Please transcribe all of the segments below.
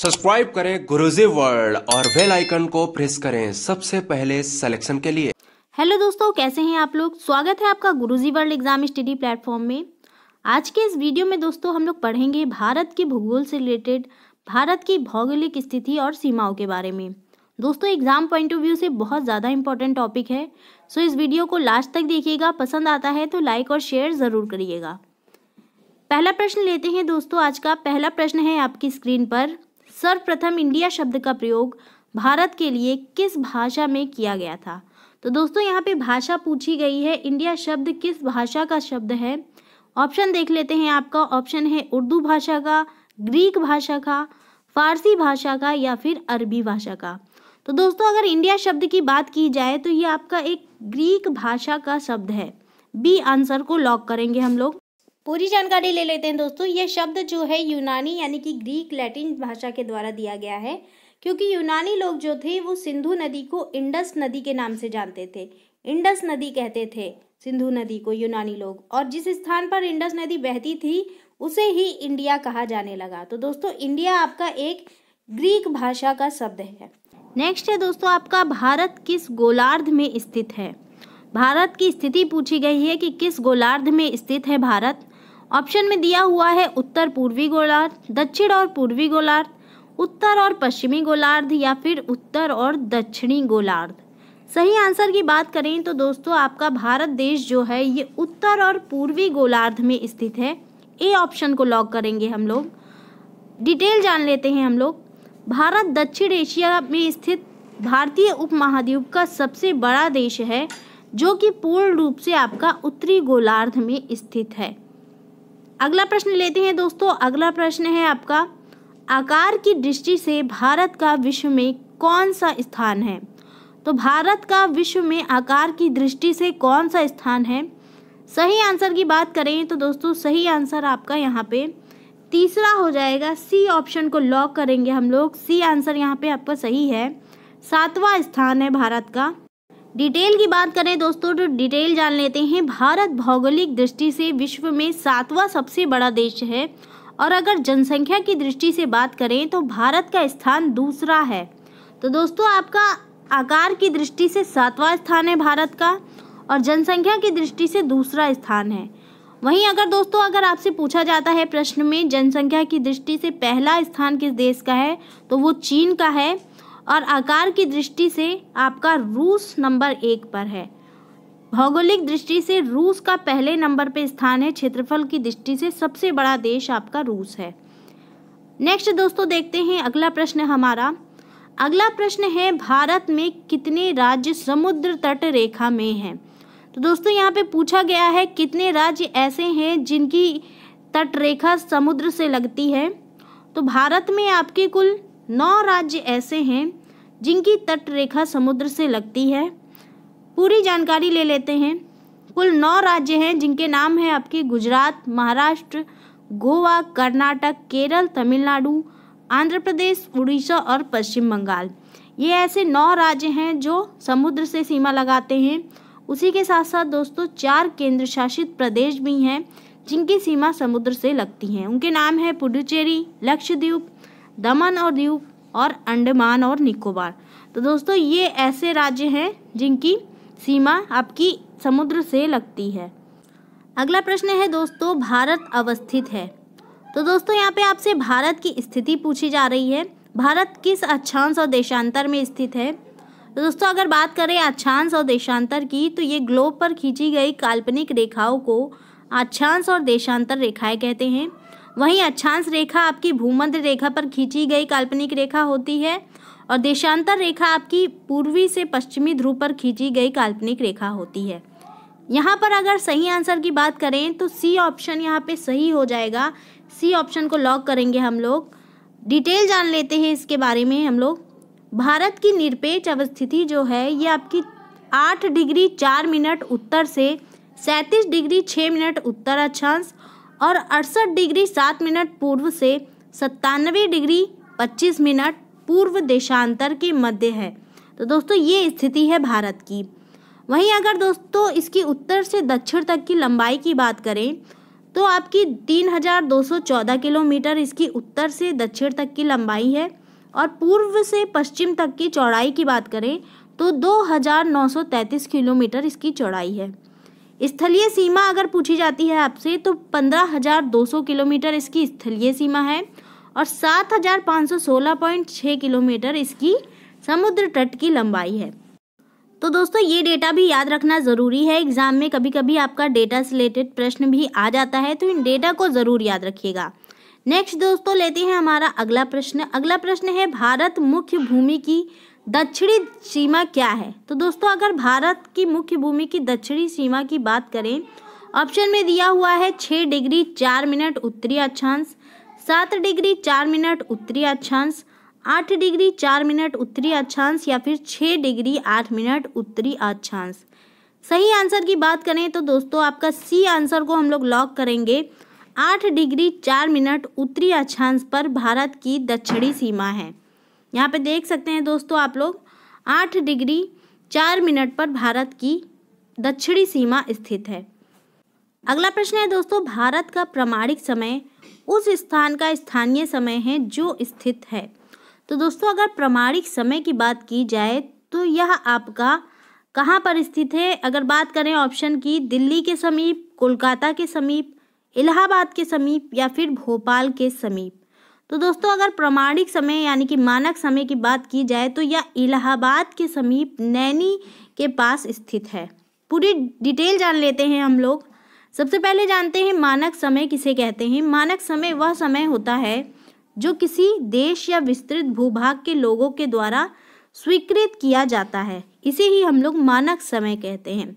subscribe करें Guruji world और bell icon को प्रेस करें सबसे पहले सिलेक्शन के लिए हेलो दोस्तों कैसे हैं आप लोग स्वागत है आपका Guruji world exam study platform में आज के इस वीडियो में दोस्तों हम लोग पढ़ेंगे भारत के भूगोल से रिलेटेड भारत की भौगोलिक स्थिति और सीमाओं के बारे में दोस्तों एग्जाम पॉइंट ऑफ व्यू से बहुत ज़्यादा इंपॉर्टेंट टॉपिक है सो इस वीडियो को लास्ट तक देखिएगा पसंद आता है तो लाइक और शेयर ज़रूर करिएगा पहला प्रश्न लेते हैं दोस्तों आज का पहला प्रश्न है आपकी स्क्रीन पर सर्वप्रथम इंडिया शब्द का प्रयोग भारत के लिए किस भाषा में किया गया था तो दोस्तों यहाँ पे भाषा पूछी गई है इंडिया शब्द किस भाषा का शब्द है ऑप्शन देख लेते हैं आपका ऑप्शन है उर्दू भाषा का ग्रीक भाषा का फारसी भाषा का या फिर अरबी भाषा का तो दोस्तों अगर इंडिया शब्द की बात की जाए तो ये आपका एक ग्रीक भाषा का शब्द है बी आंसर को लॉक करेंगे हम लोग पूरी जानकारी ले लेते हैं दोस्तों ये शब्द जो है यूनानी यानी कि ग्रीक लैटिन भाषा के द्वारा दिया गया है क्योंकि यूनानी लोग जो थे वो सिंधु नदी को इंडस नदी के नाम से जानते थे इंडस नदी कहते थे सिंधु नदी को यूनानी लोग और जिस स्थान पर इंडस नदी बहती थी उसे ही इंडिया कहा जाने लगा तो दोस्तों इंडिया आपका एक ग्रीक भाषा का शब्द है नेक्स्ट है दोस्तों आपका भारत किस गोलार्ध में स्थित है भारत की स्थिति पूछी गई है कि किस गोलार्ध में स्थित है भारत ऑप्शन में दिया हुआ है उत्तर पूर्वी गोलार्ध दक्षिण और पूर्वी गोलार्ध उत्तर और पश्चिमी गोलार्ध या फिर उत्तर और दक्षिणी गोलार्ध सही आंसर की बात करें तो दोस्तों आपका भारत देश जो है ये उत्तर और पूर्वी गोलार्ध में स्थित है ए ऑप्शन को लॉक करेंगे हम लोग डिटेल जान लेते हैं हम लोग भारत दक्षिण एशिया में स्थित भारतीय उपमहाद्वीप का सबसे बड़ा देश है जो कि पूर्ण रूप से आपका उत्तरी गोलार्ध में स्थित है अगला प्रश्न लेते हैं दोस्तों अगला प्रश्न है आपका आकार की दृष्टि से भारत का विश्व में कौन सा स्थान है तो भारत का विश्व में आकार की दृष्टि से कौन सा स्थान है सही आंसर की बात करें तो दोस्तों सही आंसर आपका यहाँ पे तीसरा हो जाएगा सी ऑप्शन को लॉक करेंगे हम लोग सी आंसर यहाँ पे आपका सही है सातवां स्थान है भारत का डिटेल की बात करें दोस्तों तो डिटेल जान लेते हैं भारत भौगोलिक दृष्टि से विश्व में सातवां सबसे बड़ा देश है और अगर जनसंख्या की दृष्टि से बात करें तो भारत का स्थान दूसरा है तो दोस्तों आपका आकार की दृष्टि से सातवां स्थान है भारत का और जनसंख्या की दृष्टि से दूसरा स्थान है वहीं अगर दोस्तों अगर आपसे पूछा जाता है प्रश्न में जनसंख्या की दृष्टि से पहला स्थान किस देश का है तो वो चीन का है और आकार की दृष्टि से आपका रूस नंबर एक पर है भौगोलिक दृष्टि से रूस का पहले नंबर पे स्थान है क्षेत्रफल की दृष्टि से सबसे बड़ा देश आपका रूस है नेक्स्ट दोस्तों देखते हैं अगला प्रश्न हमारा अगला प्रश्न है भारत में कितने राज्य समुद्र तट रेखा में हैं तो दोस्तों यहाँ पे पूछा गया है कितने राज्य ऐसे हैं जिनकी तट रेखा समुद्र से लगती है तो भारत में आपके कुल नौ राज्य ऐसे हैं जिनकी तट रेखा समुद्र से लगती है पूरी जानकारी ले लेते हैं कुल नौ राज्य हैं जिनके नाम हैं आपके गुजरात महाराष्ट्र गोवा कर्नाटक केरल तमिलनाडु आंध्र प्रदेश उड़ीसा और पश्चिम बंगाल ये ऐसे नौ राज्य हैं जो समुद्र से सीमा लगाते हैं उसी के साथ साथ दोस्तों चार केंद्र शासित प्रदेश भी हैं जिनकी सीमा समुद्र से लगती हैं उनके नाम है पुडुचेरी लक्षद्वीप दमन और द्वीप और अंडमान और निकोबार तो दोस्तों ये ऐसे राज्य हैं जिनकी सीमा आपकी समुद्र से लगती है अगला प्रश्न है दोस्तों भारत अवस्थित है तो दोस्तों यहाँ पे आपसे भारत की स्थिति पूछी जा रही है भारत किस अक्षांश और देशांतर में स्थित है तो दोस्तों अगर बात करें अक्षांश और देशांतर की तो ये ग्लोब पर खींची गई काल्पनिक रेखाओं को अक्षांश और देशांतर रेखाएं कहते हैं वहीं अक्षांश रेखा आपकी भूमध्य रेखा पर खींची गई काल्पनिक रेखा होती है और देशांतर रेखा आपकी पूर्वी से पश्चिमी ध्रुव पर खींची गई काल्पनिक रेखा होती है यहाँ पर अगर सही आंसर की बात करें तो सी ऑप्शन यहाँ पे सही हो जाएगा सी ऑप्शन को लॉक करेंगे हम लोग डिटेल जान लेते हैं इसके बारे में हम लोग भारत की निरपेक्ष अवस्थिति जो है ये आपकी आठ डिग्री चार मिनट उत्तर से सैंतीस डिग्री छः मिनट उत्तर अक्षांश और अड़सठ डिग्री सात मिनट पूर्व से सत्तानवे डिग्री पच्चीस मिनट पूर्व देशांतर के मध्य है तो दोस्तों ये स्थिति है भारत की वहीं अगर दोस्तों इसकी उत्तर से दक्षिण तक की लंबाई की बात करें तो आपकी 3,214 किलोमीटर इसकी उत्तर से दक्षिण तक की लंबाई है और पूर्व से पश्चिम तक की चौड़ाई की बात करें तो 2,933 किलोमीटर इसकी चौड़ाई है स्थलीय सीमा अगर पूछी जाती है आपसे तो पंद्रह हजार दो सौ किलोमीटर इसकी स्थलीय सीमा है और सात हजार पाँच सौ सोलह पॉइंट छः किलोमीटर इसकी समुद्र तट की लंबाई है तो दोस्तों ये डेटा भी याद रखना ज़रूरी है एग्ज़ाम में कभी कभी आपका डेटा से रिलेटेड प्रश्न भी आ जाता है तो इन डेटा को ज़रूर याद रखिएगा नेक्स्ट दोस्तों लेते हैं हमारा अगला प्रश्न अगला प्रश्न है भारत मुख्य भूमि की दक्षिणी सीमा क्या है तो दोस्तों अगर भारत की मुख्य भूमि की दक्षिणी सीमा की बात करें ऑप्शन में दिया हुआ है छः डिग्री चार मिनट उत्तरी अक्षांश सात डिग्री चार मिनट उत्तरी अक्षांश आठ डिग्री चार मिनट उत्तरी अक्षांश या फिर छः डिग्री आठ मिनट उत्तरी अक्षांश सही आंसर की बात करें तो दोस्तों आपका सी आंसर को हम लोग लॉक करेंगे आठ डिग्री चार मिनट उत्तरी अक्षांश पर भारत की दक्षिणी सीमा है यहाँ पे देख सकते हैं दोस्तों आप लोग आठ डिग्री चार मिनट पर भारत की दक्षिणी सीमा स्थित है अगला प्रश्न है दोस्तों भारत का प्रमाणिक समय उस स्थान का स्थानीय समय है जो स्थित है तो दोस्तों अगर प्रमाणिक समय की बात की जाए तो यह आपका कहाँ पर स्थित है अगर बात करें ऑप्शन की दिल्ली के समीप कोलकाता के समीप इलाहाबाद के समीप या फिर भोपाल के समीप तो दोस्तों अगर प्रमाणिक समय यानी कि मानक समय की बात की जाए तो यह इलाहाबाद के समीप नैनी के पास स्थित है पूरी डिटेल जान लेते हैं हम लोग सबसे पहले जानते हैं मानक समय किसे कहते हैं मानक समय वह समय होता है जो किसी देश या विस्तृत भूभाग के लोगों के द्वारा स्वीकृत किया जाता है इसे ही हम लोग मानक समय कहते हैं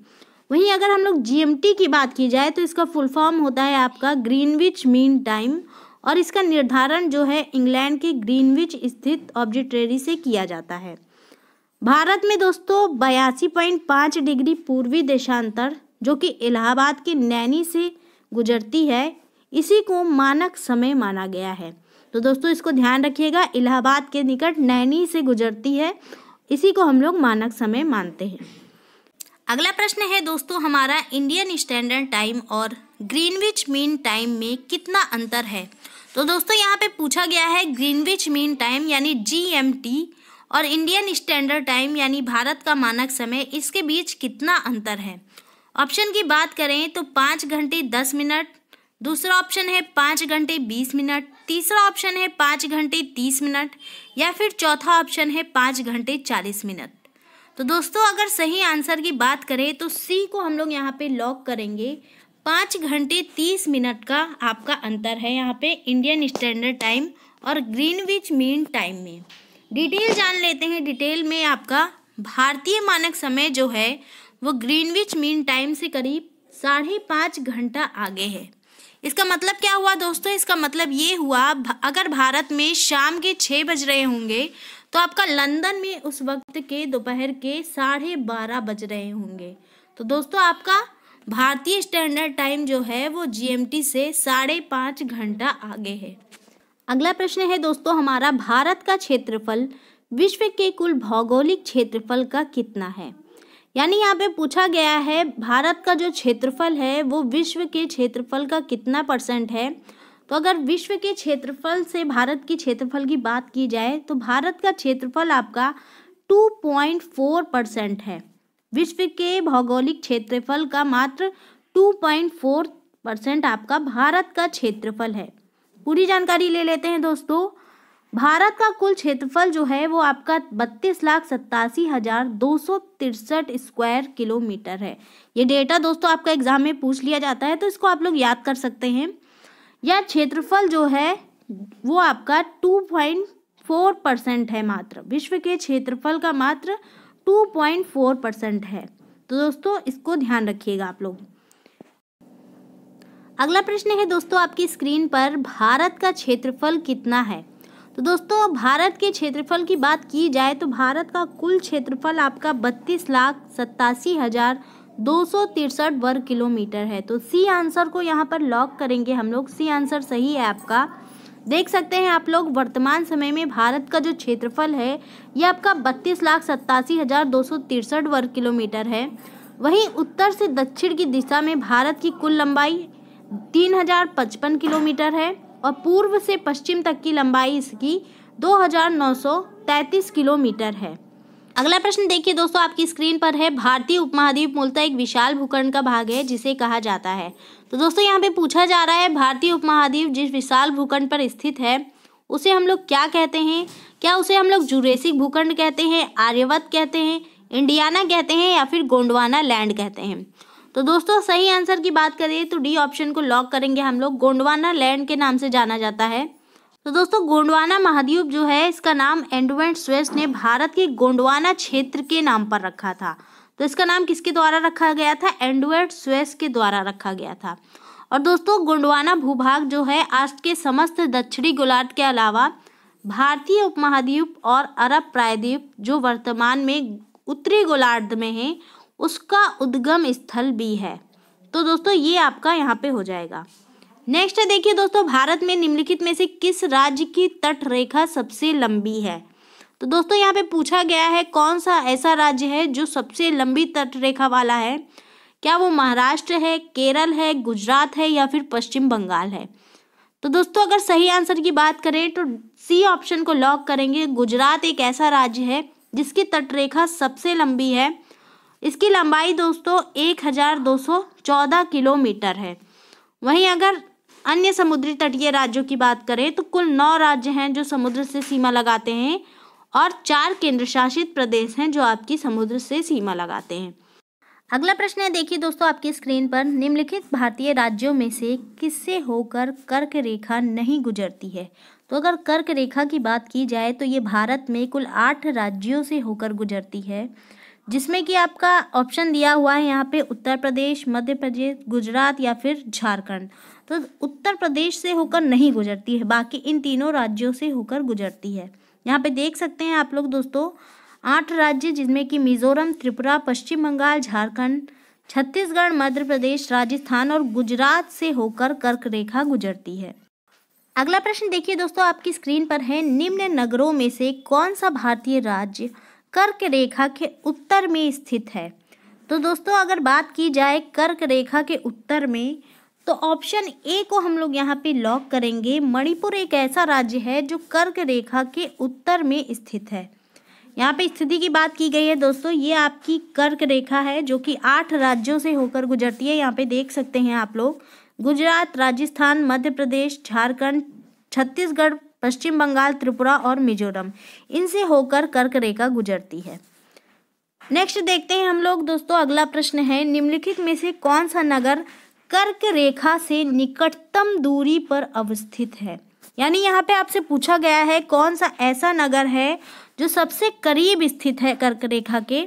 वहीं अगर हम लोग जीएमटी की बात की जाए तो इसका फुल फॉर्म होता है आपका ग्रीनविच मीन टाइम और इसका निर्धारण जो है इंग्लैंड के ग्रीनविच स्थित ऑब्जिट्रेरी से किया जाता है भारत में दोस्तों बयासी पॉइंट पाँच डिग्री पूर्वी देशांतर जो कि इलाहाबाद के नैनी से गुजरती है इसी को मानक समय माना गया है तो दोस्तों इसको ध्यान रखिएगा इलाहाबाद के निकट नैनी से गुजरती है इसी को हम लोग मानक समय मानते हैं अगला प्रश्न है दोस्तों हमारा इंडियन स्टैंडर्ड टाइम और ग्रीनविच मीन टाइम में कितना अंतर है तो दोस्तों यहाँ पे पूछा गया है ग्रीनविच मीन टाइम यानी जी और इंडियन स्टैंडर्ड टाइम यानी भारत का मानक समय इसके बीच कितना अंतर है ऑप्शन की बात करें तो पाँच घंटे दस मिनट दूसरा ऑप्शन है पाँच घंटे बीस मिनट तीसरा ऑप्शन है पाँच घंटे तीस मिनट या फिर चौथा ऑप्शन है पाँच घंटे चालीस मिनट तो दोस्तों अगर सही आंसर की बात करें तो सी को हम लोग यहाँ पे लॉक करेंगे पाँच घंटे तीस मिनट का आपका अंतर है यहाँ पे इंडियन स्टैंडर्ड टाइम और ग्रीनविच मीन टाइम में डिटेल जान लेते हैं डिटेल में आपका भारतीय मानक समय जो है वो ग्रीनविच मीन टाइम से करीब साढ़े पाँच घंटा आगे है इसका मतलब क्या हुआ दोस्तों इसका मतलब ये हुआ अगर भारत में शाम के छः बज रहे होंगे तो आपका लंदन में उस वक्त के दोपहर के साढ़े बारह बज रहे होंगे तो दोस्तों आपका भारतीय स्टैंडर्ड टाइम जो है वो जीएमटी से साढ़े पाँच घंटा आगे है अगला प्रश्न है दोस्तों हमारा भारत का क्षेत्रफल विश्व के कुल भौगोलिक क्षेत्रफल का कितना है यानी यहाँ पे पूछा गया है भारत का जो क्षेत्रफल है वो विश्व के क्षेत्रफल का कितना परसेंट है तो अगर विश्व के क्षेत्रफल से भारत की क्षेत्रफल की बात की जाए तो भारत का क्षेत्रफल आपका 2.4 परसेंट है विश्व के भौगोलिक क्षेत्रफल का मात्र 2.4 परसेंट आपका भारत का क्षेत्रफल है पूरी जानकारी ले लेते हैं दोस्तों भारत का कुल क्षेत्रफल जो है वो आपका बत्तीस लाख सत्तासी हजार दो सौ तिरसठ स्क्वायर किलोमीटर है ये डेटा दोस्तों आपका एग्जाम में पूछ लिया जाता है तो इसको आप लोग याद कर सकते हैं यह क्षेत्रफल जो है वो आपका टू पॉइंट फोर परसेंट है मात्र विश्व के क्षेत्रफल का मात्र 2.4 परसेंट है तो दोस्तों इसको ध्यान रखिएगा आप लोग अगला प्रश्न है दोस्तों आपकी स्क्रीन पर भारत का क्षेत्रफल कितना है तो दोस्तों भारत के क्षेत्रफल की बात की जाए तो भारत का कुल क्षेत्रफल आपका बत्तीस लाख सत्तासी हज़ार दो सौ तिरसठ वर्ग किलोमीटर है तो सी आंसर को यहाँ पर लॉक करेंगे हम लोग सी आंसर सही है आपका देख सकते हैं आप लोग वर्तमान समय में भारत का जो क्षेत्रफल है यह आपका बत्तीस लाख सत्तासी हज़ार दो सौ तिरसठ वर्ग किलोमीटर है वहीं उत्तर से दक्षिण की दिशा में भारत की कुल लंबाई तीन हज़ार पचपन किलोमीटर है और पूर्व से पश्चिम तक की लंबाई इसकी दो हज़ार नौ सौ तैंतीस किलोमीटर है अगला प्रश्न देखिए दोस्तों आपकी स्क्रीन पर है भारतीय उपमहाद्वीप मूलतः एक विशाल भूखंड का भाग है जिसे कहा जाता है तो दोस्तों यहाँ पे पूछा जा रहा है भारतीय उपमहाद्वीप जिस विशाल भूखंड पर स्थित है उसे हम लोग क्या कहते हैं क्या उसे हम लोग जुरेसिक भूखंड कहते हैं आर्यवत कहते हैं इंडियाना कहते हैं या फिर गोंडवाना लैंड कहते हैं तो दोस्तों सही आंसर की बात करें तो डी ऑप्शन को लॉक करेंगे हम लोग गोंडवाना लैंड के नाम से जाना जाता है तो दोस्तों गोंडवाना महाद्वीप जो है इसका नाम एंडवेंट स्वेस ने भारत के गोंडवाना क्षेत्र के नाम पर रखा था तो इसका नाम किसके द्वारा रखा गया था एंडवेंट स्वेस के द्वारा रखा गया था और दोस्तों गोंडवाना भूभाग जो है आज के समस्त दक्षिणी गोलार्ध के अलावा भारतीय उपमहाद्वीप और अरब प्रायद्वीप जो वर्तमान में उत्तरी गोलार्ध में है उसका उद्गम स्थल भी है तो दोस्तों ये आपका यहाँ पे हो जाएगा नेक्स्ट है देखिए दोस्तों भारत में निम्नलिखित में से किस राज्य की तट रेखा सबसे लंबी है तो दोस्तों यहाँ पे पूछा गया है कौन सा ऐसा राज्य है जो सबसे लंबी तट रेखा वाला है क्या वो महाराष्ट्र है केरल है गुजरात है या फिर पश्चिम बंगाल है तो दोस्तों अगर सही आंसर की बात करें तो सी ऑप्शन को लॉक करेंगे गुजरात एक ऐसा राज्य है जिसकी तटरेखा सबसे लंबी है इसकी लंबाई दोस्तों एक हज़ार दो सौ चौदह किलोमीटर है वहीं अगर अन्य समुद्री तटीय राज्यों की बात करें तो कुल नौ राज्य हैं जो समुद्र से सीमा लगाते हैं और चार केंद्र शासित प्रदेश हैं जो आपकी समुद्र से सीमा लगाते हैं अगला प्रश्न है देखिए दोस्तों आपकी स्क्रीन पर निम्नलिखित भारतीय राज्यों में से किससे होकर कर्क रेखा नहीं गुजरती है तो अगर कर्क रेखा की बात की जाए तो ये भारत में कुल आठ राज्यों से होकर गुजरती है जिसमें कि आपका ऑप्शन दिया हुआ है यहाँ पे उत्तर प्रदेश मध्य प्रदेश गुजरात या फिर झारखंड तो उत्तर प्रदेश से होकर नहीं गुजरती है बाकी इन तीनों राज्यों से होकर गुजरती है यहाँ पे देख सकते हैं आप लोग दोस्तों आठ राज्य जिसमें कि मिजोरम त्रिपुरा पश्चिम बंगाल झारखंड छत्तीसगढ़ मध्य प्रदेश राजस्थान और गुजरात से होकर कर्क रेखा गुजरती है अगला प्रश्न देखिए दोस्तों आपकी स्क्रीन पर है निम्न नगरों में से कौन सा भारतीय राज्य कर्क रेखा के उत्तर में स्थित है तो दोस्तों अगर बात की जाए कर्क रेखा के उत्तर में तो ऑप्शन ए को हम लोग यहाँ पे लॉक करेंगे मणिपुर एक ऐसा राज्य है जो कर्क रेखा के उत्तर में स्थित है यहाँ पे स्थिति की बात की गई है दोस्तों ये आपकी कर्क रेखा है जो कि आठ राज्यों से होकर गुजरती है यहाँ पे देख सकते हैं आप लोग गुजरात राजस्थान मध्य प्रदेश झारखंड छत्तीसगढ़ पश्चिम बंगाल त्रिपुरा और मिजोरम इनसे होकर कर्क रेखा गुजरती है नेक्स्ट देखते हैं हम लोग दोस्तों अगला प्रश्न है निम्नलिखित में से कौन सा नगर कर्क रेखा से निकटतम दूरी पर अवस्थित है यानी यहाँ पे आपसे पूछा गया है कौन सा ऐसा नगर है जो सबसे करीब स्थित है कर्क रेखा के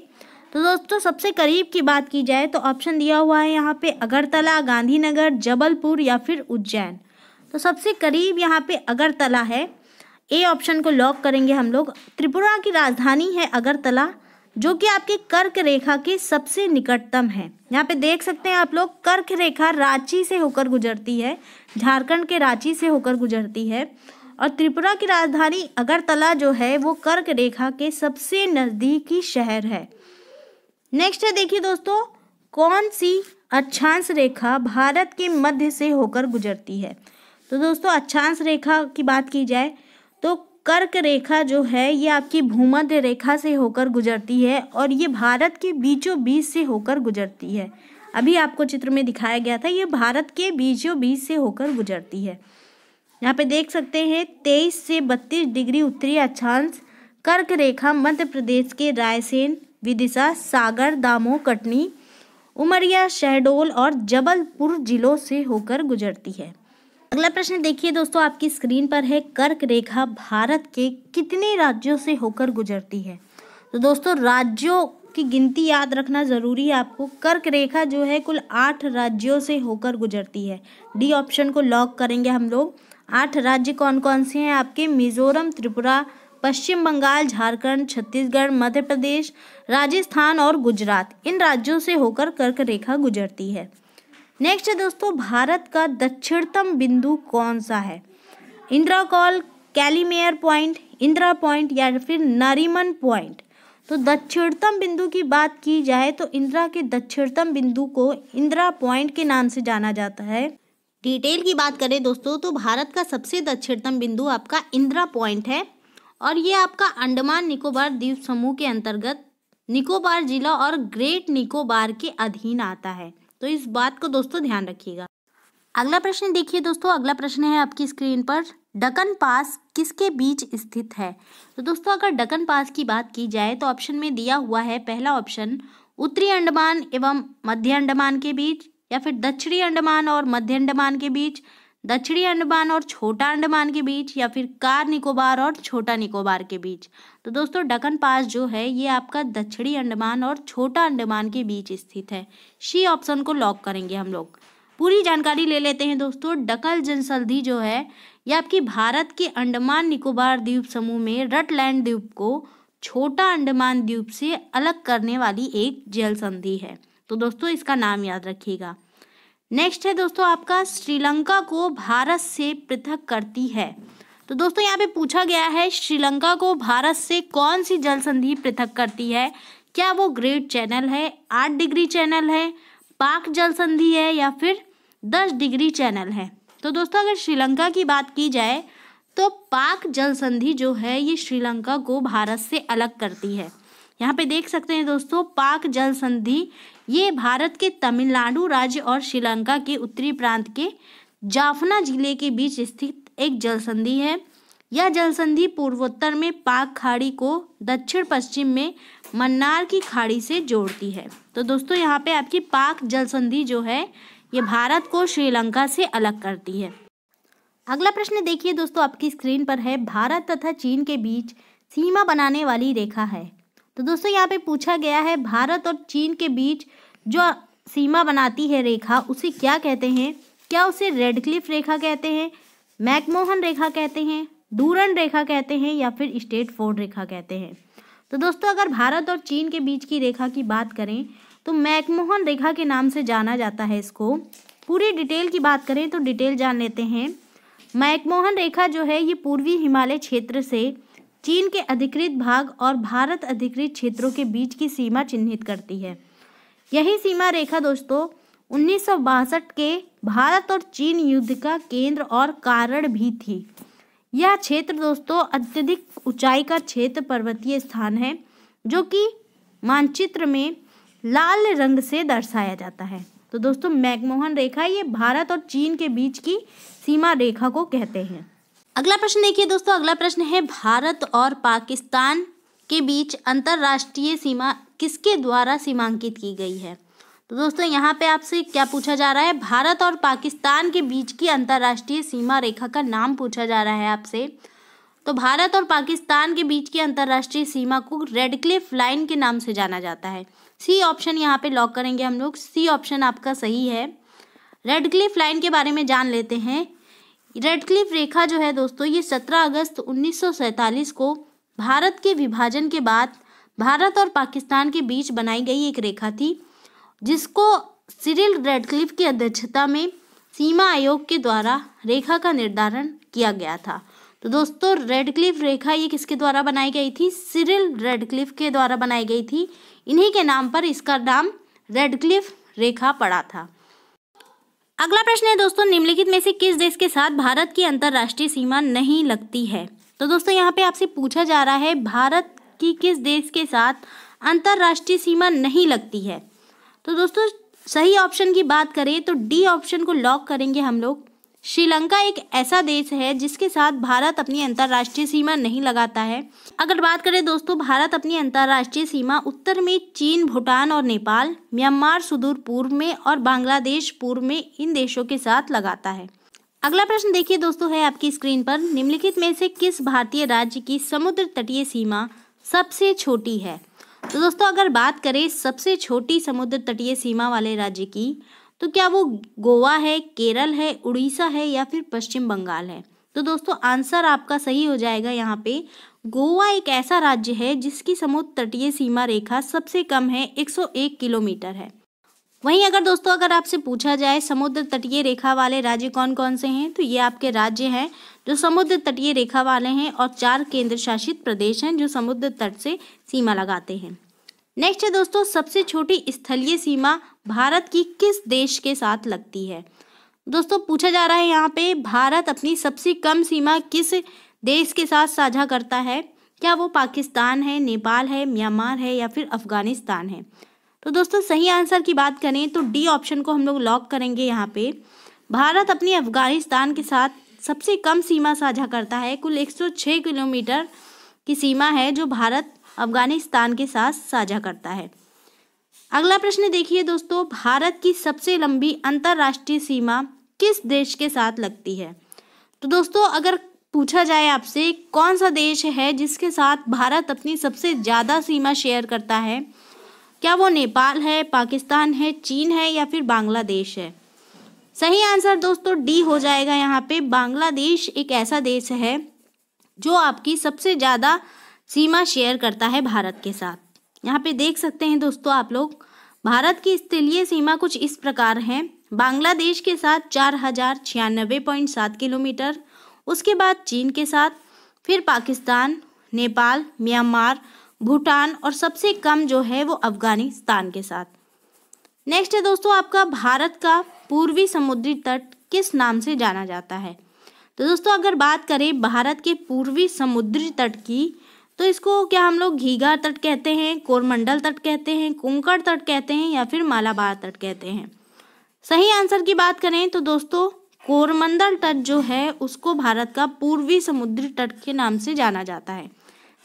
तो दोस्तों सबसे करीब की बात की जाए तो ऑप्शन दिया हुआ है यहाँ पे अगरतला गांधीनगर जबलपुर या फिर उज्जैन तो सबसे करीब यहाँ पे अगरतला है ए ऑप्शन को लॉक करेंगे हम लोग त्रिपुरा की राजधानी है अगरतला जो कि आपकी कर्क रेखा के सबसे निकटतम है यहाँ पे देख सकते हैं आप लोग कर्क रेखा रांची से होकर गुजरती है झारखंड के रांची से होकर गुजरती है और त्रिपुरा की राजधानी अगरतला जो है वो कर्क रेखा के सबसे नज़दीकी शहर है नेक्स्ट है देखिए दोस्तों कौन सी अक्षांश रेखा भारत के मध्य से होकर गुजरती है तो दोस्तों अक्षांश रेखा की बात की जाए तो कर्क रेखा जो है ये आपकी भूमध्य रेखा से होकर गुजरती है और ये भारत के बीचों बीच से होकर गुजरती है अभी आपको चित्र में दिखाया गया था ये भारत के बीचों बीच से होकर गुजरती है यहाँ पे देख सकते हैं तेईस से बत्तीस डिग्री उत्तरी अक्षांश कर्क रेखा मध्य प्रदेश के रायसेन विदिशा सागर दामोह कटनी उमरिया शहडोल और जबलपुर जिलों से होकर गुजरती है अगला प्रश्न देखिए दोस्तों आपकी स्क्रीन पर है कर्क रेखा भारत के कितने राज्यों से होकर गुजरती है तो दोस्तों राज्यों की गिनती याद रखना ज़रूरी है आपको कर्क रेखा जो है कुल आठ राज्यों से होकर गुजरती है डी ऑप्शन को लॉक करेंगे हम लोग आठ राज्य कौन कौन से हैं आपके मिजोरम त्रिपुरा पश्चिम बंगाल झारखंड छत्तीसगढ़ मध्य प्रदेश राजस्थान और गुजरात इन राज्यों से होकर कर्क रेखा गुजरती है नेक्स्ट है दोस्तों भारत का दक्षिणतम बिंदु कौन सा है Indira col Calimere point Indira point या फिर नरीमन पॉइंट तो दक्षिणतम बिंदु की बात की जाए तो इंदिरा के दक्षिणतम बिंदु को इंदिरा पॉइंट के नाम से जाना जाता है डिटेल की बात करें दोस्तों तो भारत का सबसे दक्षिणतम बिंदु आपका इंदिरा पॉइंट है और ये आपका अंडमान निकोबार द्वीप समूह के अंतर्गत निकोबार जिला और ग्रेट निकोबार के अधीन आता है तो इस बात को दोस्तों ध्यान रखिएगा अगला प्रश्न देखिए दोस्तों अगला प्रश्न है आपकी स्क्रीन पर डकन पास किसके बीच स्थित है तो दोस्तों अगर डकन पास की बात की जाए तो ऑप्शन में दिया हुआ है पहला ऑप्शन उत्तरी अंडमान एवं मध्य अंडमान के बीच या फिर दक्षिणी अंडमान और मध्य अंडमान के बीच दक्षिणी अंडमान और छोटा अंडमान के बीच या फिर कार निकोबार और छोटा निकोबार के बीच तो दोस्तों डकन पास जो है ये आपका दक्षिणी अंडमान और छोटा अंडमान के बीच स्थित है सी ऑप्शन को लॉक करेंगे हम लोग पूरी जानकारी ले लेते हैं दोस्तों डकल जनसलधि जो है ये आपकी भारत के अंडमान निकोबार द्वीप समूह में रटलैंड द्वीप को छोटा अंडमान द्वीप से अलग करने वाली एक जल संधि है तो दोस्तों इसका नाम याद रखिएगा नेक्स्ट है दोस्तों आपका श्रीलंका को भारत से पृथक करती है तो दोस्तों यहाँ पे पूछा गया है श्रीलंका को भारत से कौन सी जल संधि पृथक करती है क्या वो ग्रेट चैनल है आठ डिग्री चैनल है पाक जल संधि है या फिर दस डिग्री चैनल है तो दोस्तों अगर श्रीलंका की बात की जाए तो पाक जल संधि जो है ये श्रीलंका को भारत से अलग करती है यहाँ पे देख सकते हैं दोस्तों पाक जल संधि ये भारत के तमिलनाडु राज्य और श्रीलंका के उत्तरी प्रांत के जाफना जिले के बीच स्थित एक जलसंधि है यह जलसंधि पूर्वोत्तर में पाक खाड़ी को दक्षिण पश्चिम में मन्नार की खाड़ी से जोड़ती है तो दोस्तों यहाँ पे आपकी पाक जलसंधि जो है ये भारत को श्रीलंका से अलग करती है अगला प्रश्न देखिए दोस्तों आपकी स्क्रीन पर है भारत तथा चीन के बीच सीमा बनाने वाली रेखा है तो दोस्तों यहाँ पे पूछा गया है भारत और चीन के बीच जो सीमा बनाती है रेखा उसे क्या कहते हैं क्या उसे रेड क्लिफ रेखा कहते हैं मैकमोहन रेखा कहते हैं दूरन रेखा कहते हैं या फिर स्टेट फोर्ड रेखा कहते हैं तो दोस्तों अगर भारत और चीन के बीच की रेखा की बात करें तो मैकमोहन रेखा के नाम से जाना जाता है इसको पूरी डिटेल की बात करें तो डिटेल जान लेते हैं मैकमोहन रेखा जो है ये पूर्वी हिमालय क्षेत्र से चीन के अधिकृत भाग और भारत अधिकृत क्षेत्रों के बीच की सीमा चिन्हित करती है यही सीमा रेखा दोस्तों उन्नीस के भारत और चीन युद्ध का केंद्र और कारण भी थी यह क्षेत्र दोस्तों अत्यधिक ऊंचाई का क्षेत्र पर्वतीय स्थान है जो कि मानचित्र में लाल रंग से दर्शाया जाता है तो दोस्तों मैकमोहन रेखा ये भारत और चीन के बीच की सीमा रेखा को कहते हैं अगला प्रश्न देखिए दोस्तों अगला प्रश्न है भारत और पाकिस्तान के बीच अंतर्राष्ट्रीय सीमा किसके द्वारा सीमांकित की गई है तो दोस्तों यहाँ पे आपसे क्या पूछा जा रहा है भारत और पाकिस्तान के बीच की अंतर्राष्ट्रीय सीमा रेखा का नाम पूछा जा रहा है आपसे तो भारत और पाकिस्तान के बीच की अंतर्राष्ट्रीय सीमा को रेड क्लिफ लाइन के नाम से जाना जाता है सी ऑप्शन यहाँ पे लॉक करेंगे हम लोग सी ऑप्शन आपका सही है रेड क्लिफ लाइन के बारे में जान लेते हैं रेडक्लिफ रेखा जो है दोस्तों ये 17 अगस्त 1947 को भारत के विभाजन के बाद भारत और पाकिस्तान के बीच बनाई गई एक रेखा थी जिसको सिरिल रेडक्लिफ की अध्यक्षता में सीमा आयोग के द्वारा रेखा का निर्धारण किया गया था तो दोस्तों रेडक्लिफ रेखा ये किसके द्वारा बनाई गई थी सिरिल रेडक्लिफ के द्वारा बनाई गई थी इन्हीं के नाम पर इसका नाम रेडक्लिफ रेखा पड़ा था अगला प्रश्न है दोस्तों निम्नलिखित में से किस देश के साथ भारत की अंतर्राष्ट्रीय सीमा नहीं लगती है तो दोस्तों यहाँ पे आपसे पूछा जा रहा है भारत की किस देश के साथ अंतर्राष्ट्रीय सीमा नहीं लगती है तो दोस्तों सही ऑप्शन की बात करें तो डी ऑप्शन को लॉक करेंगे हम लोग श्रीलंका एक ऐसा देश है जिसके साथ भारत अपनी अंतर्राष्ट्रीय सीमा नहीं लगाता है अगर बात करें दोस्तों भारत अपनी अंतर्राष्ट्रीय सीमा उत्तर में चीन भूटान और नेपाल म्यांमार सुदूर पूर्व में और बांग्लादेश पूर्व में इन देशों के साथ लगाता है अगला प्रश्न देखिए दोस्तों है आपकी स्क्रीन पर निम्नलिखित में से किस भारतीय राज्य की समुद्र तटीय सीमा सबसे छोटी है तो दोस्तों अगर बात करें सबसे छोटी समुद्र तटीय सीमा वाले राज्य की तो क्या वो गोवा है केरल है उड़ीसा है या फिर पश्चिम बंगाल है तो दोस्तों आंसर आपका सही हो जाएगा यहाँ पे गोवा एक ऐसा राज्य है जिसकी समुद्र तटीय सीमा रेखा सबसे कम है 101 किलोमीटर है वहीं अगर दोस्तों अगर आपसे पूछा जाए समुद्र तटीय रेखा वाले राज्य कौन कौन से हैं तो ये आपके राज्य हैं जो समुद्र तटीय रेखा वाले हैं और चार केंद्र शासित प्रदेश हैं जो समुद्र तट से सीमा लगाते हैं नेक्स्ट है दोस्तों सबसे छोटी स्थलीय सीमा भारत की किस देश के साथ लगती है दोस्तों पूछा जा रहा है यहाँ पे भारत अपनी सबसे कम सीमा किस देश के साथ साझा करता है क्या वो पाकिस्तान है नेपाल है म्यांमार है या फिर अफगानिस्तान है तो दोस्तों सही आंसर की बात करें तो डी ऑप्शन को हम लोग लॉक करेंगे यहाँ पे भारत अपनी अफगानिस्तान के साथ सबसे कम सीमा साझा करता है कुल 106 किलोमीटर की सीमा है जो भारत अफगानिस्तान के साथ साझा करता है अगला प्रश्न देखिए दोस्तों भारत की सबसे लंबी अंतर्राष्ट्रीय सीमा किस देश के साथ लगती है तो दोस्तों अगर पूछा जाए आपसे कौन सा देश है जिसके साथ भारत अपनी सबसे ज़्यादा सीमा शेयर करता है क्या वो नेपाल है पाकिस्तान है चीन है या फिर बांग्लादेश है सही आंसर दोस्तों डी हो जाएगा यहाँ पे बांग्लादेश एक ऐसा देश है जो आपकी सबसे ज़्यादा सीमा शेयर करता है भारत के साथ यहाँ पे देख सकते हैं दोस्तों आप लोग भारत की स्थलीय सीमा कुछ इस प्रकार है बांग्लादेश के साथ चार हजार छियानबे पॉइंट सात किलोमीटर उसके बाद चीन के साथ फिर पाकिस्तान नेपाल म्यांमार भूटान और सबसे कम जो है वो अफगानिस्तान के साथ नेक्स्ट है दोस्तों आपका भारत का पूर्वी समुद्री तट किस नाम से जाना जाता है तो दोस्तों अगर बात करें भारत के पूर्वी समुद्री तट की तो इसको क्या हम लोग घीघा तट कहते हैं कोरमंडल तट कहते हैं कुंकड़ तट कहते हैं या फिर मालाबार तट कहते हैं सही आंसर की बात करें तो दोस्तों कोरमंडल तट जो है उसको भारत का पूर्वी समुद्री तट के नाम से जाना जाता है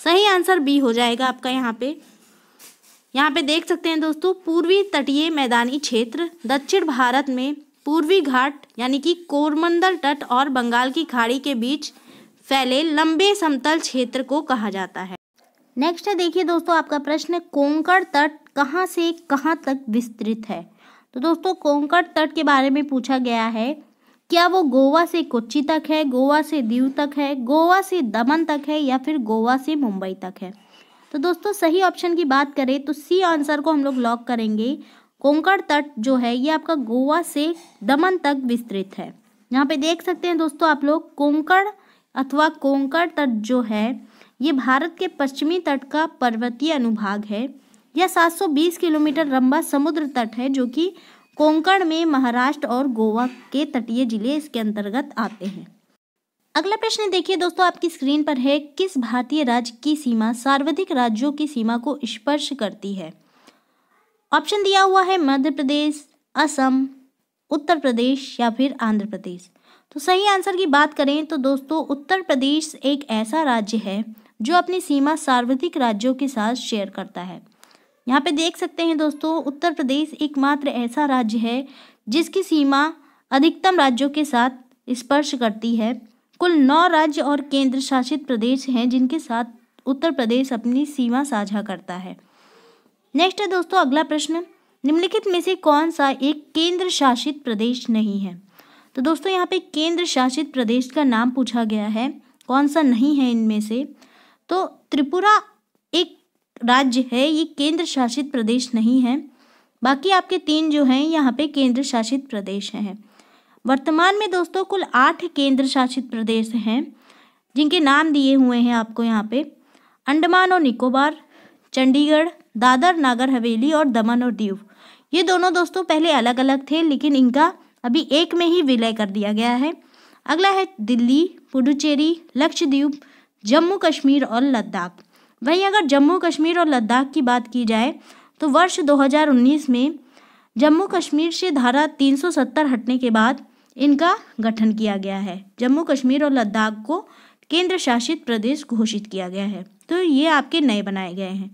सही आंसर बी हो जाएगा आपका यहाँ पे यहाँ पे देख सकते हैं दोस्तों पूर्वी तटीय मैदानी क्षेत्र दक्षिण भारत में पूर्वी घाट यानी कि कोरमंडल तट और बंगाल की खाड़ी के बीच फैले लंबे समतल क्षेत्र को कहा जाता है नेक्स्ट देखिए दोस्तों आपका प्रश्न कोंकण तट कहाँ से कहाँ तक विस्तृत है तो दोस्तों कोंकण तट के बारे में पूछा गया है क्या वो गोवा से कोच्चि तक है गोवा से दीव तक है गोवा से दमन तक है या फिर गोवा से मुंबई तक है तो दोस्तों सही ऑप्शन की बात करें तो सी आंसर को हम लोग लॉक करेंगे कोंकण तट जो है ये आपका गोवा से दमन तक विस्तृत है यहाँ पे देख सकते हैं दोस्तों आप लोग कोंकण अथवा कोंकण तट जो है ये भारत के पश्चिमी तट का पर्वतीय अनुभाग है यह 720 किलोमीटर लंबा समुद्र तट है जो कि कोंकण में महाराष्ट्र और गोवा के तटीय जिले इसके अंतर्गत आते हैं अगला प्रश्न देखिए दोस्तों आपकी स्क्रीन पर है किस भारतीय राज्य की सीमा सार्वधिक राज्यों की सीमा को स्पर्श करती है ऑप्शन दिया हुआ है मध्य प्रदेश असम उत्तर प्रदेश या फिर आंध्र प्रदेश तो सही आंसर की बात करें तो दोस्तों उत्तर प्रदेश एक ऐसा राज्य है जो अपनी सीमा सार्वधिक राज्यों के साथ शेयर करता है यहाँ पे देख सकते हैं दोस्तों उत्तर प्रदेश एकमात्र ऐसा राज्य है जिसकी सीमा अधिकतम राज्यों के साथ स्पर्श करती है कुल नौ राज्य और केंद्र शासित प्रदेश हैं जिनके साथ उत्तर प्रदेश अपनी सीमा साझा करता है नेक्स्ट है दोस्तों अगला प्रश्न निम्नलिखित में से कौन सा एक केंद्र शासित प्रदेश नहीं है तो दोस्तों यहाँ पे केंद्र शासित प्रदेश का नाम पूछा गया है कौन सा नहीं है इनमें से तो त्रिपुरा एक राज्य है ये केंद्र शासित प्रदेश नहीं है बाकी आपके तीन जो हैं यहाँ पे केंद्र शासित प्रदेश हैं वर्तमान में दोस्तों कुल आठ केंद्र शासित प्रदेश हैं जिनके नाम दिए हुए हैं आपको यहाँ पे अंडमान और निकोबार चंडीगढ़ दादर नागर हवेली और दमन और दीव ये दोनों दोस्तों पहले अलग अलग थे लेकिन इनका अभी एक में ही विलय कर दिया गया है अगला है दिल्ली पुडुचेरी लक्षद्वीप जम्मू कश्मीर और लद्दाख वहीं अगर जम्मू कश्मीर और लद्दाख की बात की जाए तो वर्ष 2019 में जम्मू कश्मीर से धारा 370 हटने के बाद इनका गठन किया गया है जम्मू कश्मीर और लद्दाख को केंद्र शासित प्रदेश घोषित किया गया है तो ये आपके नए बनाए गए हैं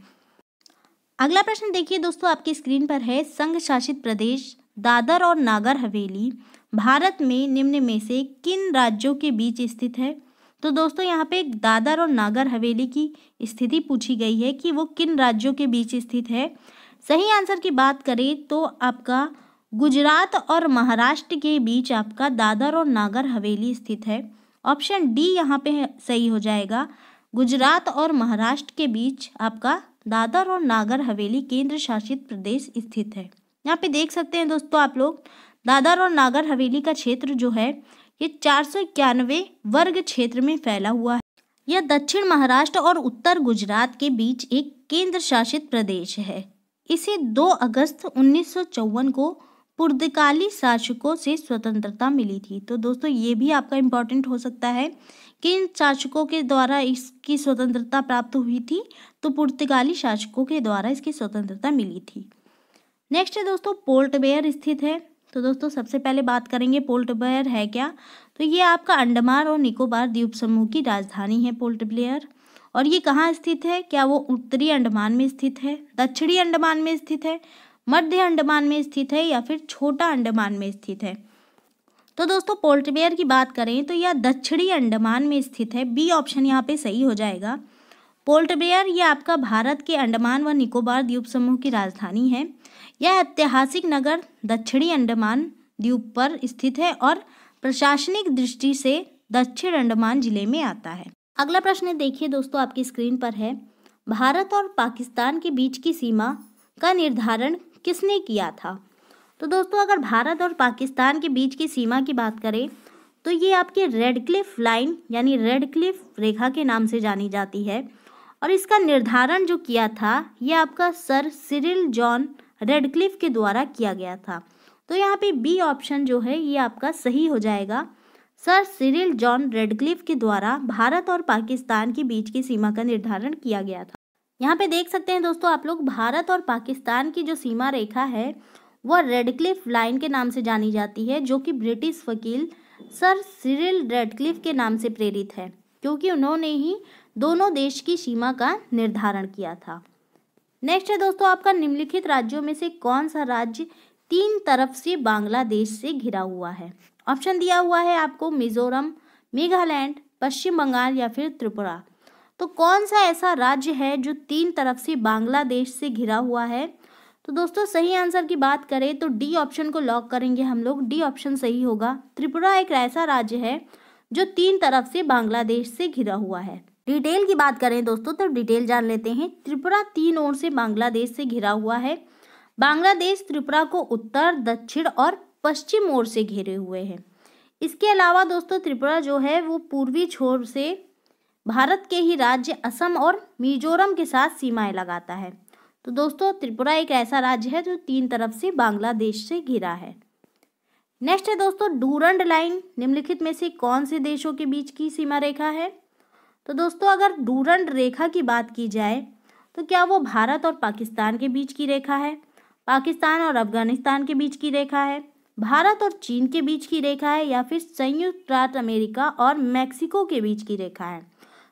अगला प्रश्न देखिए दोस्तों आपकी स्क्रीन पर है संघ शासित प्रदेश दादर और नागर हवेली भारत में निम्न में से किन राज्यों के बीच स्थित है तो दोस्तों यहाँ पे दादर और नागर हवेली की स्थिति पूछी गई है कि वो किन राज्यों के बीच स्थित है सही आंसर की बात करें तो आपका गुजरात और महाराष्ट्र के बीच आपका दादर और नागर हवेली स्थित है ऑप्शन डी यहाँ पे सही हो जाएगा गुजरात और महाराष्ट्र के बीच आपका दादर और नागर हवेली केंद्र शासित प्रदेश स्थित है यहाँ पे देख सकते हैं दोस्तों आप लोग दादर और नागर हवेली का क्षेत्र जो है ये चार वर्ग क्षेत्र में फैला हुआ है यह दक्षिण महाराष्ट्र और उत्तर गुजरात के बीच एक केंद्र शासित प्रदेश है इसे 2 अगस्त उन्नीस को पुर्तगाली शासकों से स्वतंत्रता मिली थी तो दोस्तों ये भी आपका इम्पोर्टेंट हो सकता है कि इन शासकों के द्वारा इसकी स्वतंत्रता प्राप्त हुई थी तो पुर्तगाली शासकों के द्वारा इसकी स्वतंत्रता मिली थी नेक्स्ट है दोस्तों पोर्ट बेयर स्थित है तो दोस्तों सबसे पहले बात करेंगे पोर्टबेयर है क्या तो ये आपका अंडमान और निकोबार द्वीप समूह की राजधानी है पोर्ट ब्लेयर और ये कहाँ स्थित है क्या वो उत्तरी अंडमान में स्थित है दक्षिणी अंडमान में स्थित है मध्य अंडमान में स्थित है या फिर छोटा अंडमान में स्थित है तो दोस्तों पोर्टबेयर की बात करें तो यह दक्षिणी अंडमान में स्थित है बी ऑप्शन यहाँ पे सही हो जाएगा पोर्टबेयर ये आपका भारत के अंडमान व निकोबार द्वीप समूह की राजधानी है यह ऐतिहासिक नगर दक्षिणी अंडमान द्वीप पर स्थित है और प्रशासनिक दृष्टि से दक्षिण अंडमान जिले में आता है अगला प्रश्न देखिए दोस्तों आपकी स्क्रीन पर है भारत और पाकिस्तान के बीच की सीमा का निर्धारण किसने किया था तो दोस्तों अगर भारत और पाकिस्तान के बीच की सीमा की बात करें तो ये आपके रेड क्लिफ लाइन यानी रेड क्लिफ रेखा के नाम से जानी जाती है और इसका निर्धारण जो किया था ये आपका सर सिरिल जॉन रेडक्लिफ के द्वारा किया गया था तो यहाँ पे बी ऑप्शन जो है ये आपका सही हो जाएगा सर सिरिल जॉन रेडक्लिफ के द्वारा भारत और पाकिस्तान के बीच की सीमा का निर्धारण किया गया था यहाँ पे देख सकते हैं दोस्तों आप लोग भारत और पाकिस्तान की जो सीमा रेखा है वह रेडक्लिफ लाइन के नाम से जानी जाती है जो कि ब्रिटिश वकील सर सिरिल रेडक्लिफ के नाम से प्रेरित है क्योंकि उन्होंने ही दोनों देश की सीमा का निर्धारण किया था नेक्स्ट है दोस्तों आपका निम्नलिखित राज्यों में से कौन सा राज्य तीन तरफ से बांग्लादेश से घिरा हुआ है ऑप्शन दिया हुआ है आपको मिजोरम मेघालैंड पश्चिम बंगाल या फिर त्रिपुरा तो कौन सा ऐसा राज्य है जो तीन तरफ से बांग्लादेश से घिरा हुआ है तो दोस्तों सही आंसर की बात करें तो डी ऑप्शन को लॉक करेंगे हम लोग डी ऑप्शन सही होगा त्रिपुरा एक ऐसा राज्य है जो तीन तरफ से बांग्लादेश से घिरा हुआ है डिटेल की बात करें दोस्तों तो डिटेल जान लेते हैं त्रिपुरा तीन ओर से बांग्लादेश से घिरा हुआ है बांग्लादेश त्रिपुरा को उत्तर दक्षिण और पश्चिम ओर से घेरे हुए हैं इसके अलावा दोस्तों त्रिपुरा जो है वो पूर्वी छोर से भारत के ही राज्य असम और मिजोरम के साथ सीमाएं लगाता है तो दोस्तों त्रिपुरा एक ऐसा राज्य है जो तीन तरफ से बांग्लादेश से घिरा है नेक्स्ट है दोस्तों डूरंड लाइन निम्नलिखित में से कौन से देशों के बीच की सीमा रेखा है तो दोस्तों अगर डूरन रेखा की बात की जाए तो क्या वो भारत और पाकिस्तान के बीच की रेखा है पाकिस्तान और अफगानिस्तान के बीच की रेखा है भारत और चीन के बीच की रेखा है या फिर संयुक्त राज्य अमेरिका और मैक्सिको के बीच की रेखा है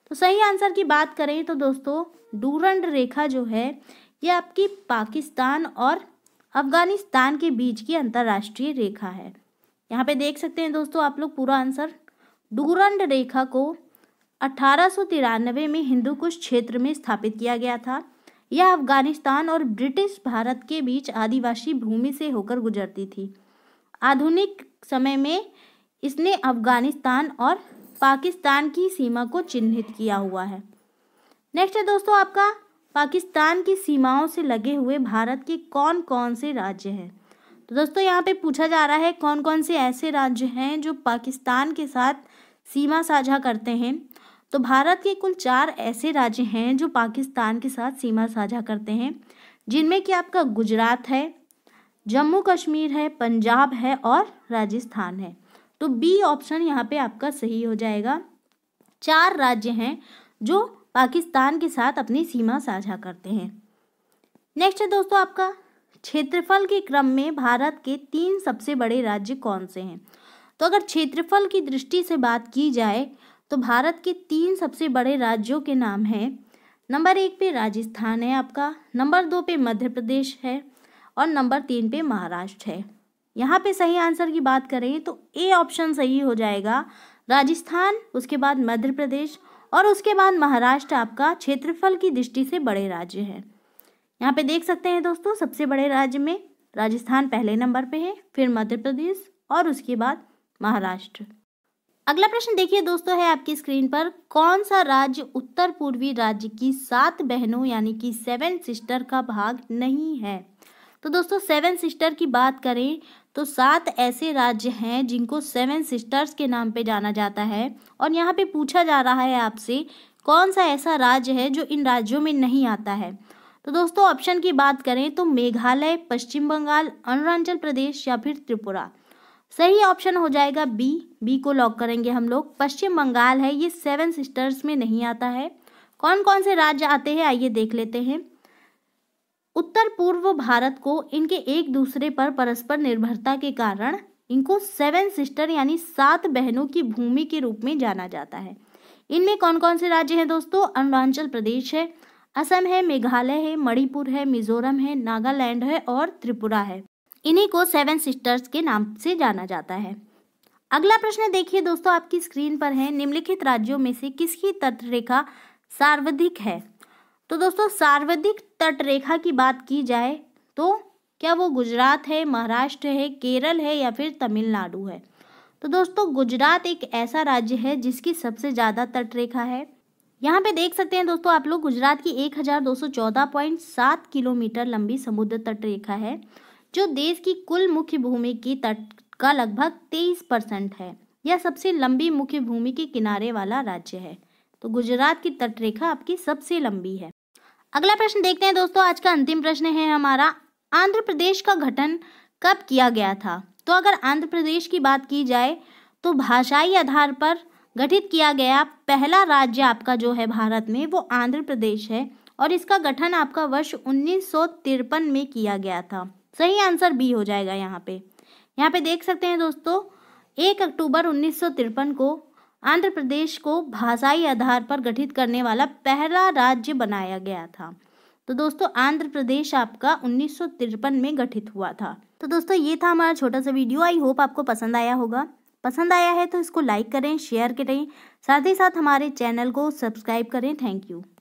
तो सही आंसर की बात करें तो दोस्तों डूरंड रेखा जो है ये आपकी पाकिस्तान और अफगानिस्तान के बीच की अंतर्राष्ट्रीय रेखा है यहाँ पे देख सकते हैं दोस्तों आप लोग पूरा आंसर डूरंड रेखा को अठारह में हिंदू कुश क्षेत्र में स्थापित किया गया था यह अफगानिस्तान और ब्रिटिश भारत के बीच आदिवासी भूमि से होकर गुजरती थी आधुनिक समय में इसने अफगानिस्तान और पाकिस्तान की सीमा को चिन्हित किया हुआ है नेक्स्ट है दोस्तों आपका पाकिस्तान की सीमाओं से लगे हुए भारत के कौन कौन से राज्य हैं तो दोस्तों यहाँ पे पूछा जा रहा है कौन कौन से ऐसे राज्य हैं जो पाकिस्तान के साथ सीमा साझा करते हैं तो भारत के कुल चार ऐसे राज्य हैं जो पाकिस्तान के साथ सीमा साझा करते हैं जिनमें कि आपका गुजरात है जम्मू कश्मीर है पंजाब है और राजस्थान है तो बी ऑप्शन यहाँ पे आपका सही हो जाएगा चार राज्य हैं जो पाकिस्तान के साथ अपनी सीमा साझा करते हैं नेक्स्ट है दोस्तों आपका क्षेत्रफल के क्रम में भारत के तीन सबसे बड़े राज्य कौन से हैं तो अगर क्षेत्रफल की दृष्टि से बात की जाए तो भारत के तीन सबसे बड़े राज्यों के नाम हैं नंबर एक पे राजस्थान है आपका नंबर दो पे मध्य प्रदेश है और नंबर तीन पे महाराष्ट्र है यहाँ पे सही आंसर की बात करें तो ए ऑप्शन सही हो जाएगा राजस्थान उसके बाद मध्य प्रदेश और उसके बाद महाराष्ट्र आपका क्षेत्रफल की दृष्टि से बड़े राज्य है यहाँ पे देख सकते हैं दोस्तों सबसे बड़े राज्य में राजस्थान पहले नंबर पे है फिर मध्य प्रदेश और उसके बाद महाराष्ट्र अगला प्रश्न देखिए दोस्तों है आपकी स्क्रीन पर कौन सा राज्य उत्तर पूर्वी राज्य की सात बहनों यानी कि सेवन सिस्टर का भाग नहीं है तो दोस्तों सेवन सिस्टर की बात करें तो सात ऐसे राज्य हैं जिनको सेवन सिस्टर्स के नाम पे जाना जाता है और यहाँ पे पूछा जा रहा है आपसे कौन सा ऐसा राज्य है जो इन राज्यों में नहीं आता है तो दोस्तों ऑप्शन की बात करें तो मेघालय पश्चिम बंगाल अरुणाचल प्रदेश या फिर त्रिपुरा सही ऑप्शन हो जाएगा बी बी को लॉक करेंगे हम लोग पश्चिम बंगाल है ये सेवन सिस्टर्स में नहीं आता है कौन कौन से राज्य आते हैं आइए देख लेते हैं उत्तर पूर्व भारत को इनके एक दूसरे पर परस्पर निर्भरता के कारण इनको सेवन सिस्टर यानी सात बहनों की भूमि के रूप में जाना जाता है इनमें कौन कौन से राज्य हैं दोस्तों अरुणाचल प्रदेश है असम है मेघालय है मणिपुर है मिजोरम है नागालैंड है और त्रिपुरा है इन्हीं को सेवन सिस्टर्स के नाम से जाना जाता है अगला प्रश्न देखिए दोस्तों आपकी स्क्रीन पर है निम्नलिखित राज्यों में से किसकी तटरेखा सार्वधिक है तो दोस्तों सार्वधिक तटरेखा की बात की जाए तो क्या वो गुजरात है महाराष्ट्र है केरल है या फिर तमिलनाडु है तो दोस्तों गुजरात एक ऐसा राज्य है जिसकी सबसे ज़्यादा तटरेखा है यहाँ पे देख सकते हैं दोस्तों आप लोग गुजरात की एक किलोमीटर लंबी समुद्र तट रेखा है जो देश की कुल मुख्य भूमि की तट का लगभग तेईस परसेंट है यह सबसे लंबी मुख्य भूमि के किनारे वाला राज्य है तो गुजरात की तटरेखा आपकी सबसे लंबी है अगला प्रश्न देखते हैं दोस्तों आज का अंतिम प्रश्न है हमारा आंध्र प्रदेश का गठन कब किया गया था तो अगर आंध्र प्रदेश की बात की जाए तो भाषाई आधार पर गठित किया गया पहला राज्य आपका जो है भारत में वो आंध्र प्रदेश है और इसका गठन आपका वर्ष उन्नीस में किया गया था सही आंसर बी हो जाएगा यहाँ पे यहाँ पे देख सकते हैं दोस्तों एक अक्टूबर उन्नीस को आंध्र प्रदेश को भाषाई आधार पर गठित करने वाला पहला राज्य बनाया गया था तो दोस्तों आंध्र प्रदेश आपका उन्नीस में गठित हुआ था तो दोस्तों ये था हमारा छोटा सा वीडियो आई होप आपको पसंद आया होगा पसंद आया है तो इसको लाइक करें शेयर करें साथ ही साथ हमारे चैनल को सब्सक्राइब करें थैंक यू